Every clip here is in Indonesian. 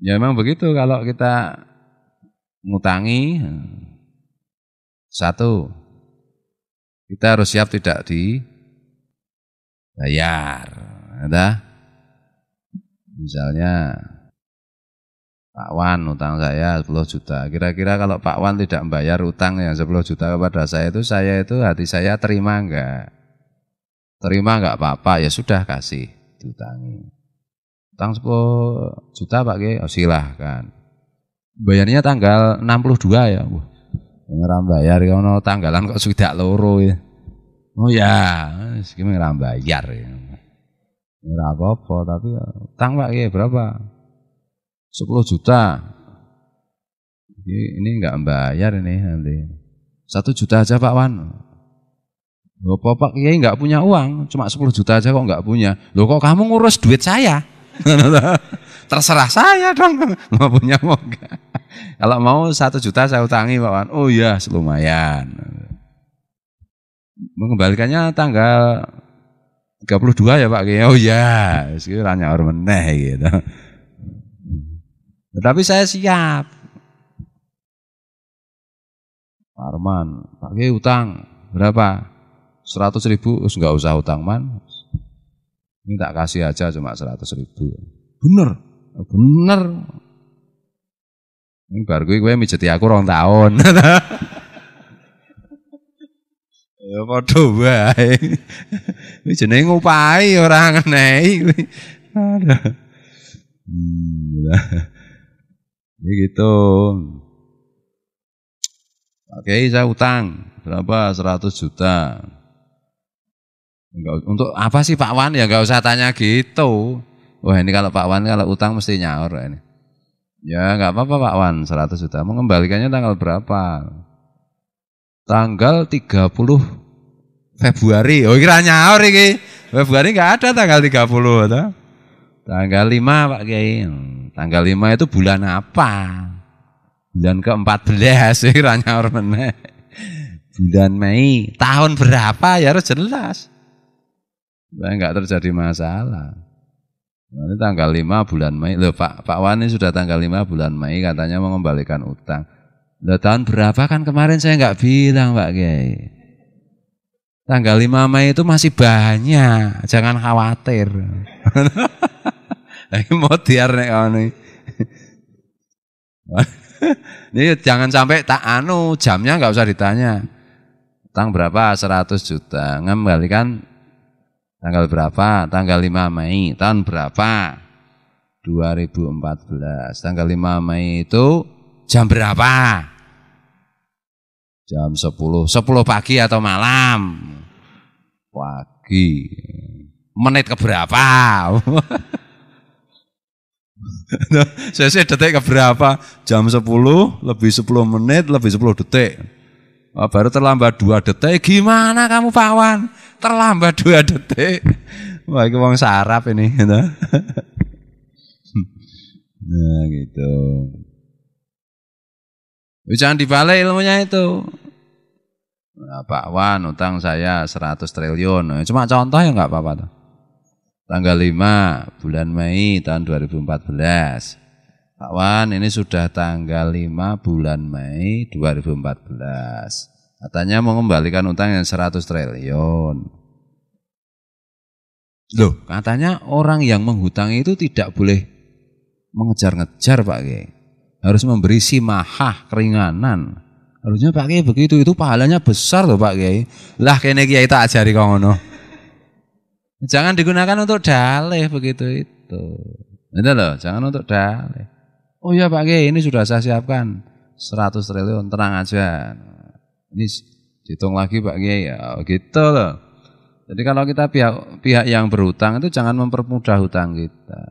Ya memang begitu kalau kita ngutangi satu kita harus siap tidak di bayar. Ada misalnya Pak Wan utang saya 10 juta. Kira-kira kalau Pak Wan tidak membayar utang yang 10 juta kepada saya itu, saya itu hati saya terima enggak? Terima enggak apa-apa, ya sudah kasih diutangi utang 10 juta Pak ge, oh, silahkan. Bayarnya tanggal 62 ya. Wah, ngeram bayar kono ya, tanggalan kok sudah loro ya. Oh ya, segini ngeram bayar ya. Ngeram apa-apa tapi ya, utang Pak ge berapa? 10 juta. Ini enggak bayar ini nanti. Satu juta aja Pak Wan. Loh, Pak Kiai nggak punya uang, cuma 10 juta aja kok nggak punya. Loh, kok kamu ngurus duit saya? Terserah saya dong mau punya moga. Kalau mau satu juta saya utangi Pak Wan. Oh iya, lumayan. Mengembalikannya tanggal 32 ya Pak. Oh iya, sekiranya orang meneh gitu. Tetapi saya siap. Pak Arman, Pak utang berapa? 100 ribu, enggak usah utang man. Ini tak kasih aja cuma seratus ribu. Bener, bener. Ini baru gue, gue mijeti aku rong tahun. ya padha wae. Iki jenenge ngupai ora ngenehi. Aduh. Ya gitu. Oke, saya utang berapa? 100 juta. Enggak, untuk apa sih Pak Wan? Ya nggak usah tanya gitu. Wah ini kalau Pak Wan kalau utang mesti nyaur ini. Ya nggak apa-apa Pak Wan, 100 juta. Mengembalikannya tanggal berapa? Tanggal 30 Februari. Oh kira nyaur ini. Februari nggak ada tanggal 30. ada Tanggal 5 Pak Kiai. Tanggal 5 itu bulan apa? Bulan ke-14 kira nyaur meneh. Bulan Mei. Tahun berapa ya harus jelas enggak terjadi masalah. Nanti tanggal 5 bulan Mei, loh Pak Pak Wani sudah tanggal 5 bulan Mei katanya mau mengembalikan utang. Loh tahun berapa kan kemarin saya enggak bilang Pak Kiai. Tanggal 5 Mei itu masih banyak, jangan khawatir. Lagi mau tiar nek ini. Ini jangan sampai tak anu jamnya nggak usah ditanya. Utang berapa? 100 juta. Ngembalikan Tanggal berapa? Tanggal 5 Mei. Tahun berapa? 2014. Tanggal 5 Mei itu jam berapa? Jam 10. 10 pagi atau malam? Pagi. Menit keberapa? Saya sih detik keberapa? Jam 10 lebih 10 menit lebih 10 detik. Oh, baru terlambat dua detik. Gimana kamu Pak Wan? terlambat dua detik. Wah, iki wong sarap ini gitu. nah, gitu. Jangan dibalik ilmunya itu. Nah, Pak Wan utang saya 100 triliun. Nah, cuma contoh ya nggak apa-apa tuh. Tanggal 5 bulan Mei tahun 2014. Pak Wan, ini sudah tanggal 5 bulan Mei 2014. Katanya mengembalikan utang yang 100 triliun. Loh, katanya orang yang menghutang itu tidak boleh mengejar-ngejar Pak Kiai. Harus memberi simahah keringanan. Harusnya Pak Kiai begitu, itu pahalanya besar loh Pak Kiai. Lah kene Kiai tak ajari kok ngono. Jangan digunakan untuk dalih begitu itu. Itu loh, jangan untuk dalih. Oh ya Pak Kiai, ini sudah saya siapkan 100 triliun, tenang aja. Ini hitung lagi Pak Kiai ya oh gitu loh. Jadi kalau kita pihak pihak yang berhutang itu jangan mempermudah hutang kita.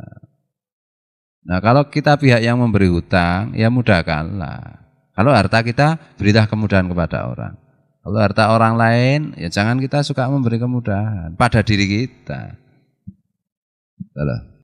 Nah kalau kita pihak yang memberi hutang ya mudahkanlah. Kalau harta kita berilah kemudahan kepada orang. Kalau harta orang lain ya jangan kita suka memberi kemudahan pada diri kita. Kalau gitu